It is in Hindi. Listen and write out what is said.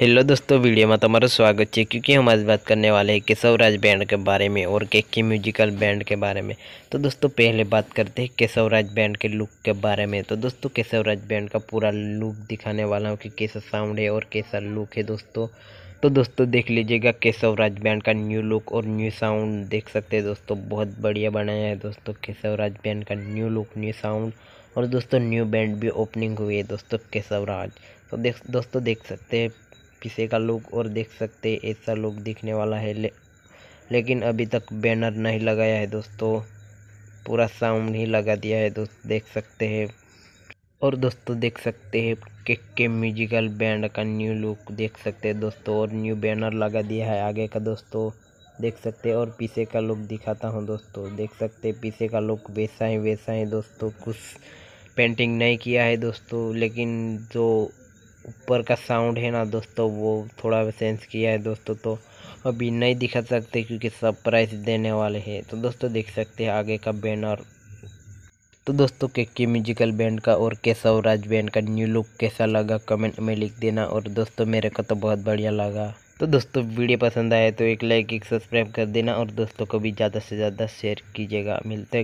हेलो दोस्तों वीडियो में तुम्हारा स्वागत है क्योंकि हम आज बात करने वाले हैं केशव राज बैंड के बारे में और के के म्यूजिकल बैंड के बारे में तो दोस्तों पहले बात करते हैं केशव राज बैंड के लुक के बारे में तो दोस्तों केशव राज बैंड का पूरा लुक दिखाने वाला हूँ कि कैसा साउंड है और कैसा लुक है दोस्तों तो दोस्तों देख लीजिएगा केशव राज बैंड का न्यू लुक और न्यू साउंड देख सकते हैं दोस्तों बहुत बढ़िया बनाया है दोस्तों केशव राज बैंड का न्यू लुक न्यू साउंड और दोस्तों न्यू बैंड भी ओपनिंग हुई है दोस्तों केशव राज तो देख दोस्तों देख सकते हैं किसी का लुक और देख सकते ऐसा लुक दिखने वाला है ले, लेकिन अभी तक बैनर नहीं लगाया है दोस्तों पूरा साउंड ही लगा दिया है दोस्त देख सकते हैं और दोस्तों देख सकते हैं के के म्यूजिकल बैंड का न्यू लुक देख सकते हैं दोस्तों और न्यू बैनर लगा दिया है आगे का दोस्तों देख सकते हैं और पीछे का लुक दिखाता हूँ दोस्तों देख सकते हैं पीछे का लुक वैसा ही वैसा ही दोस्तों कुछ पेंटिंग नहीं किया है दोस्तों लेकिन जो ऊपर का साउंड है ना दोस्तों वो थोड़ा सेंस किया है दोस्तों तो अभी नहीं दिखा सकते क्योंकि सरप्राइज देने वाले हैं तो दोस्तों देख सकते हैं आगे का बैनर तो दोस्तों के के म्यूजिकल बैंड का और केशव राज बैंड का न्यू लुक कैसा लगा कमेंट में लिख देना और दोस्तों मेरे को तो बहुत बढ़िया लगा तो दोस्तों वीडियो पसंद आए तो एक लाइक एक सब्सक्राइब कर देना और दोस्तों को भी ज़्यादा से ज़्यादा शेयर कीजिएगा मिलते